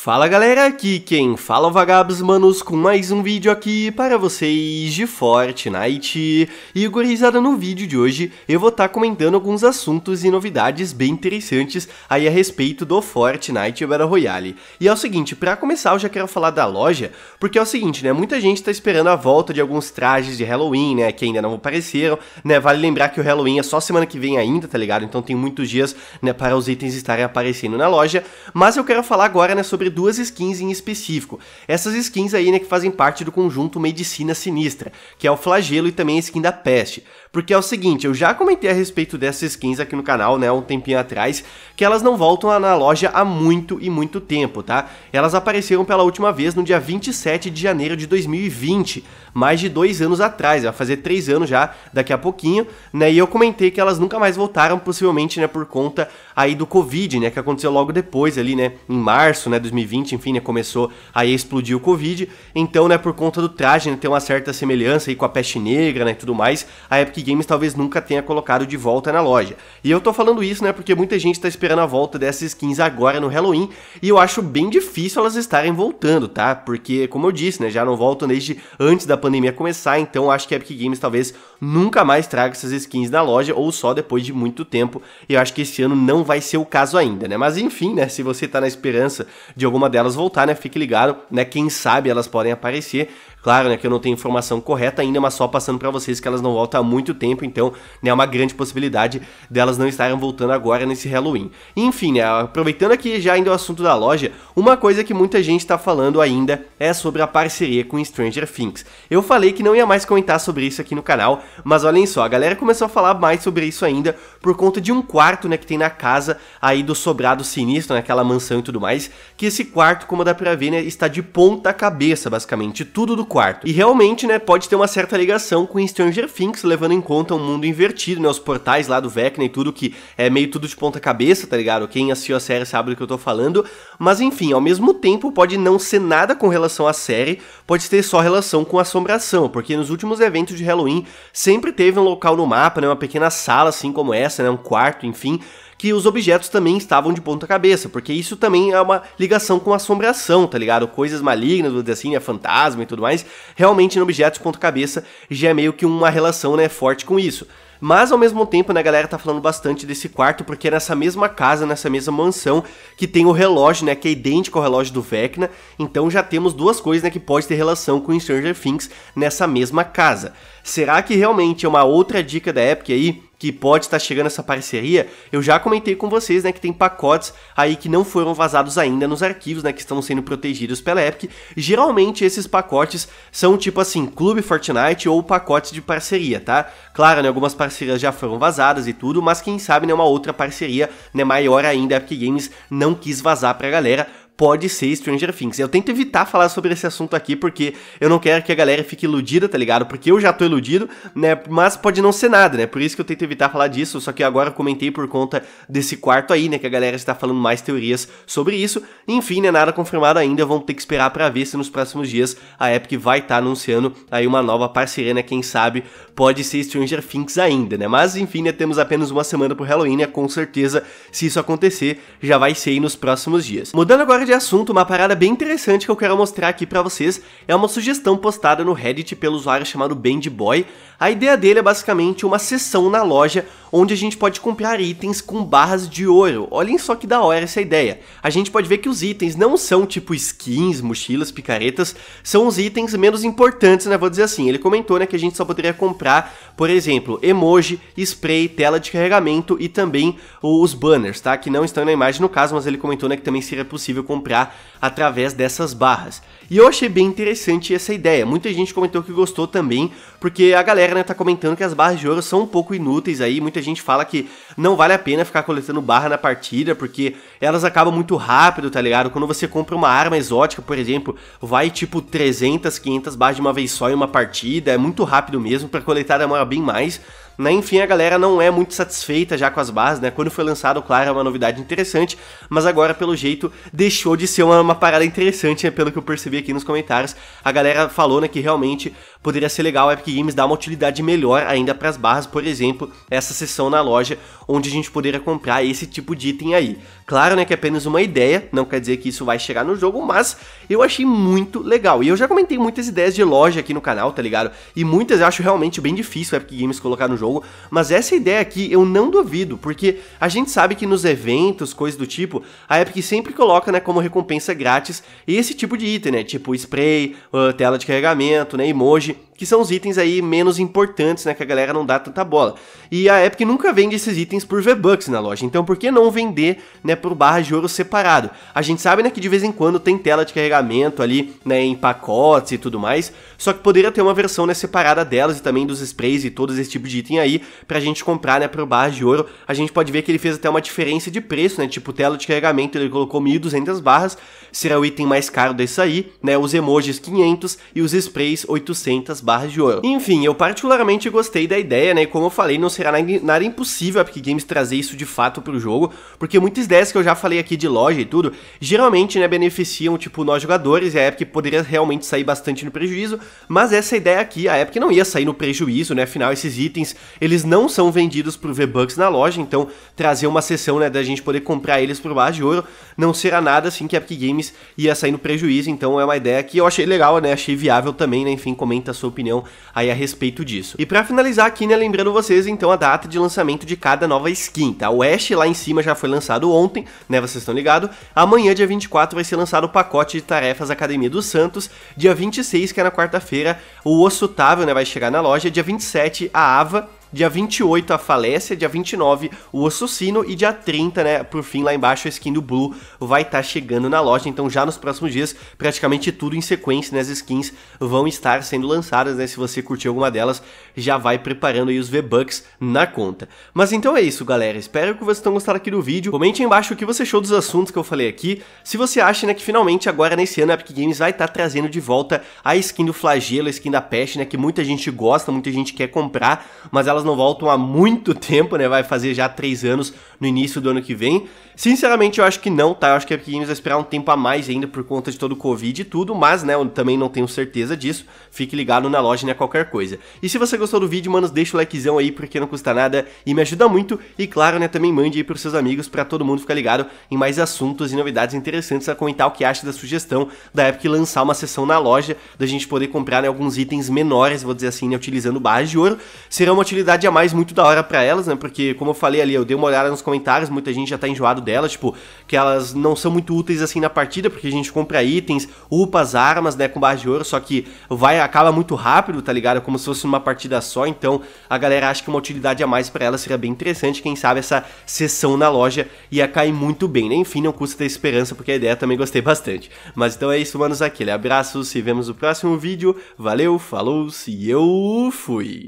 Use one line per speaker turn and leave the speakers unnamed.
Fala galera, aqui quem fala é o Vagabos Manos com mais um vídeo aqui para vocês de Fortnite. E gurizada, no vídeo de hoje eu vou estar tá comentando alguns assuntos e novidades bem interessantes aí a respeito do Fortnite Battle Royale. E é o seguinte, para começar eu já quero falar da loja, porque é o seguinte, né, muita gente está esperando a volta de alguns trajes de Halloween, né, que ainda não apareceram, né, vale lembrar que o Halloween é só semana que vem ainda, tá ligado? Então tem muitos dias, né, para os itens estarem aparecendo na loja, mas eu quero falar agora, né, sobre sobre duas skins em específico. Essas skins aí, né, que fazem parte do conjunto Medicina Sinistra, que é o Flagelo e também a skin da Peste. Porque é o seguinte, eu já comentei a respeito dessas skins aqui no canal, né, um tempinho atrás, que elas não voltam na loja há muito e muito tempo, tá? Elas apareceram pela última vez no dia 27 de janeiro de 2020, mais de dois anos atrás, vai fazer três anos já, daqui a pouquinho, né, e eu comentei que elas nunca mais voltaram, possivelmente, né, por conta aí do Covid, né, que aconteceu logo depois ali, né, em março, né, 2020, 2020, enfim, né, começou aí explodir o Covid. Então, né, por conta do traje, né, tem uma certa semelhança aí com a peste negra, né, e tudo mais, a Epic Games talvez nunca tenha colocado de volta na loja. E eu tô falando isso, né, porque muita gente tá esperando a volta dessas skins agora no Halloween, e eu acho bem difícil elas estarem voltando, tá? Porque, como eu disse, né, já não voltam desde antes da pandemia começar, então acho que a Epic Games talvez nunca mais traga essas skins na loja, ou só depois de muito tempo, e eu acho que esse ano não vai ser o caso ainda, né? Mas enfim, né, se você tá na esperança de alguma delas voltar, né? Fique ligado, né? Quem sabe elas podem aparecer. Claro, né, que eu não tenho informação correta ainda, mas só passando para vocês que elas não voltam há muito tempo, então, né, é uma grande possibilidade delas não estarem voltando agora nesse Halloween. Enfim, né, aproveitando aqui já ainda o assunto da loja, uma coisa que muita gente está falando ainda é sobre a parceria com Stranger Things. Eu falei que não ia mais comentar sobre isso aqui no canal, mas olhem só, a galera começou a falar mais sobre isso ainda por conta de um quarto, né, que tem na casa aí do sobrado sinistro, naquela né, mansão e tudo mais, que esse quarto, como dá pra ver, né, está de ponta cabeça, basicamente. Tudo do quarto. E realmente, né, pode ter uma certa ligação com Stranger Things, levando em conta um mundo invertido, né, os portais lá do Vecna e tudo que é meio tudo de ponta cabeça, tá ligado? Quem assistiu a série sabe do que eu tô falando, mas enfim, ao mesmo tempo pode não ser nada com relação à série, pode ter só relação com assombração, porque nos últimos eventos de Halloween sempre teve um local no mapa, né, uma pequena sala assim como essa, né, um quarto, enfim, que os objetos também estavam de ponta cabeça, porque isso também é uma ligação com assombração, tá ligado? Coisas malignas, do assim, é fantasma e tudo mais. Realmente, em objetos ponta cabeça já é meio que uma relação, né, forte com isso. Mas ao mesmo tempo, né, a galera tá falando bastante desse quarto, porque é nessa mesma casa, nessa mesma mansão, que tem o relógio, né, que é idêntico ao relógio do Vecna. Então já temos duas coisas, né, que pode ter relação com Stranger Things nessa mesma casa. Será que realmente é uma outra dica da época aí? que pode estar chegando essa parceria, eu já comentei com vocês, né, que tem pacotes aí que não foram vazados ainda nos arquivos, né, que estão sendo protegidos pela Epic. Geralmente esses pacotes são tipo assim, Clube Fortnite ou pacotes de parceria, tá? Claro, né, algumas parcerias já foram vazadas e tudo, mas quem sabe né, uma outra parceria, né, maior ainda, a Epic Games não quis vazar pra galera, pode ser Stranger Things. Eu tento evitar falar sobre esse assunto aqui porque eu não quero que a galera fique iludida, tá ligado? Porque eu já tô iludido, né? Mas pode não ser nada, né? Por isso que eu tento evitar falar disso, só que agora eu comentei por conta desse quarto aí, né, que a galera está falando mais teorias sobre isso. Enfim, né, nada confirmado ainda, vamos ter que esperar para ver se nos próximos dias a Epic vai estar tá anunciando aí uma nova parceria, né, quem sabe pode ser Stranger Things ainda, né? Mas enfim, né, temos apenas uma semana pro Halloween, né? Com certeza, se isso acontecer, já vai ser aí nos próximos dias. Mudando agora de assunto, uma parada bem interessante que eu quero mostrar aqui para vocês é uma sugestão postada no Reddit pelo usuário chamado Bandboy. A ideia dele é basicamente uma sessão na loja onde a gente pode comprar itens com barras de ouro. Olhem só que da hora essa ideia. A gente pode ver que os itens não são tipo skins, mochilas, picaretas, são os itens menos importantes, né? Vou dizer assim. Ele comentou, né, que a gente só poderia comprar, por exemplo, emoji, spray, tela de carregamento e também os banners, tá? Que não estão na imagem no caso, mas ele comentou, né, que também seria possível comprar através dessas barras. E eu achei bem interessante essa ideia. Muita gente comentou que gostou também, porque a galera, né, tá comentando que as barras de ouro são um pouco inúteis aí, muita Muita gente fala que não vale a pena ficar coletando barra na partida, porque elas acabam muito rápido, tá ligado? Quando você compra uma arma exótica, por exemplo, vai tipo 300, 500 barras de uma vez só em uma partida, é muito rápido mesmo, para coletar demora bem mais. Né? Enfim, a galera não é muito satisfeita já com as barras, né? Quando foi lançado, claro, é uma novidade interessante, mas agora, pelo jeito, deixou de ser uma, uma parada interessante, né? pelo que eu percebi aqui nos comentários. A galera falou, né, que realmente poderia ser legal o Epic Games dar uma utilidade melhor ainda para as barras, por exemplo, essa sessão na loja, onde a gente poderia comprar esse tipo de item aí. Claro, claro, né, que é apenas uma ideia, não quer dizer que isso vai chegar no jogo, mas eu achei muito legal. E eu já comentei muitas ideias de loja aqui no canal, tá ligado? E muitas eu acho realmente bem difícil a Epic Games colocar no jogo, mas essa ideia aqui eu não duvido, porque a gente sabe que nos eventos, coisas do tipo, a Epic sempre coloca, né, como recompensa grátis esse tipo de item, né, tipo spray, ah, tela de carregamento, né, emoji, que são os itens aí menos importantes, né, que a galera não dá tanta bola. E a Epic nunca vende esses itens por V-Bucks na loja, então por que não vender, né, por barra de ouro separado? A gente sabe, né, que de vez em quando tem tela de carregamento ali, né, em pacotes e tudo mais, só que poderia ter uma versão, né, separada delas e também dos sprays e todos esse tipo de item aí, pra gente comprar, né, por barra de ouro. A gente pode ver que ele fez até uma diferença de preço, né, tipo tela de carregamento ele colocou 1.200 barras, será o item mais caro desse aí, né, os emojis 500 e os sprays 800 barras barras de ouro. Enfim, eu particularmente gostei da ideia, né? E como eu falei, não será nada impossível a Epic Games trazer isso de fato pro jogo, porque muitas ideias que eu já falei aqui de loja e tudo, geralmente, né, beneficiam, tipo, nós jogadores, e a Epic poderia realmente sair bastante no prejuízo, mas essa ideia aqui, a Epic não ia sair no prejuízo, né? Afinal, esses itens, eles não são vendidos por V-Bucks na loja, então trazer uma sessão, né, da gente poder comprar eles por barra de ouro, não será nada assim que a Epic Games ia sair no prejuízo, então é uma ideia que eu achei legal, né? Achei viável também, né? Enfim, comenta sobre opinião aí a respeito disso. E para finalizar aqui, né, lembrando vocês então a data de lançamento de cada nova skin, tá? O Ash lá em cima já foi lançado ontem, né, vocês estão ligados? Amanhã, dia 24, vai ser lançado o pacote de tarefas Academia dos Santos, dia 26, que é na quarta-feira, o Osso Otávio, né, vai chegar na loja, dia 27, a Ava, Dia 28, a Falécia. Dia 29, o Ossucino. E dia 30, né, por fim, lá embaixo, a skin do Blue vai estar tá chegando na loja. Então, já nos próximos dias, praticamente tudo em sequência, né, as skins vão estar sendo lançadas, né? Se você curtiu alguma delas, já vai preparando aí os V-Bucks na conta. Mas então é isso, galera. Espero que vocês tenham gostado aqui do vídeo. Comente aí embaixo o que você achou dos assuntos que eu falei aqui. Se você acha, né, que finalmente agora, nesse ano, a Epic Games vai estar tá trazendo de volta a skin do Flagelo, a skin da Peste, né, que muita gente gosta, muita gente quer comprar, mas ela elas não voltam há muito tempo, né? Vai fazer já três anos no início do ano que vem. Sinceramente, eu acho que não, tá? Eu acho que a Epic Games vai esperar um tempo a mais ainda por conta de todo o Covid e tudo, mas, né, eu também não tenho certeza disso. Fique ligado na loja, né, qualquer coisa. E se você gostou do vídeo, manos, deixa o likezão aí, porque não custa nada e me ajuda muito. E claro, né, também mande aí pros seus amigos para todo mundo ficar ligado em mais assuntos e novidades interessantes a comentar o que acha da sugestão da Epic lançar uma sessão na loja, da gente poder comprar, né, alguns itens menores, vou dizer assim, né, utilizando barras de ouro. Será uma utilidade oportunidade a mais muito da hora para elas, né? Porque, como eu falei ali, eu dei uma olhada nos comentários, muita gente já tá enjoado delas, tipo, que elas não são muito úteis assim na partida, porque a gente compra itens, upa as armas, né, com barra de ouro, só que vai, acaba muito rápido, tá ligado? É como se fosse uma partida só, então a galera acha que uma utilidade a mais para elas seria bem interessante, quem sabe essa sessão na loja ia cair muito bem, né? Enfim, não custa ter esperança, porque a ideia também gostei bastante. Mas então é isso, manos, aquele abraço, se vemos no próximo vídeo, valeu, falou, se eu fui!